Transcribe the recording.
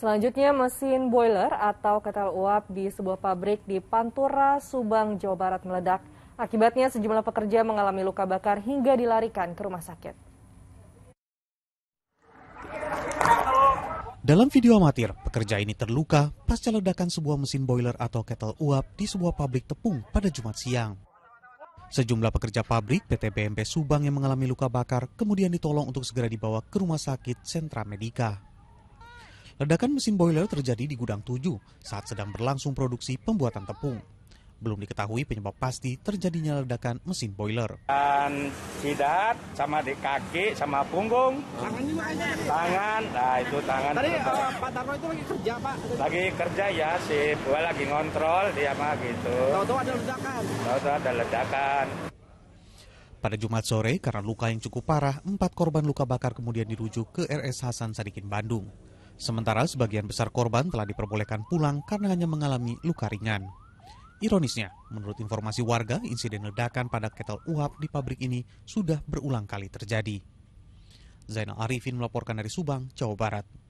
Selanjutnya mesin boiler atau ketel uap di sebuah pabrik di Pantura, Subang, Jawa Barat meledak. Akibatnya sejumlah pekerja mengalami luka bakar hingga dilarikan ke rumah sakit. Dalam video amatir, pekerja ini terluka pasca ledakan sebuah mesin boiler atau ketel uap di sebuah pabrik tepung pada Jumat siang. Sejumlah pekerja pabrik PT BMP Subang yang mengalami luka bakar kemudian ditolong untuk segera dibawa ke rumah sakit Sentra Medika. Ledakan mesin boiler terjadi di gudang 7 saat sedang berlangsung produksi pembuatan tepung. Belum diketahui penyebab pasti terjadinya ledakan mesin boiler. Dan sidat sama di kaki sama punggung. Tangan juga aja. Tangan, nah itu tangan. Tadi uh, Pak Tarno itu lagi kerja Pak? Lagi kerja ya, si gua lagi ngontrol dia mah gitu. Tahu-tahu ada ledakan. Tahu-tahu ada ledakan. Pada Jumat sore, karena luka yang cukup parah, empat korban luka bakar kemudian dirujuk ke RS Hasan Sadikin, Bandung. Sementara sebagian besar korban telah diperbolehkan pulang karena hanya mengalami luka ringan. Ironisnya, menurut informasi warga, insiden ledakan pada ketel uap di pabrik ini sudah berulang kali terjadi. Zainal Arifin melaporkan dari Subang, Jawa Barat.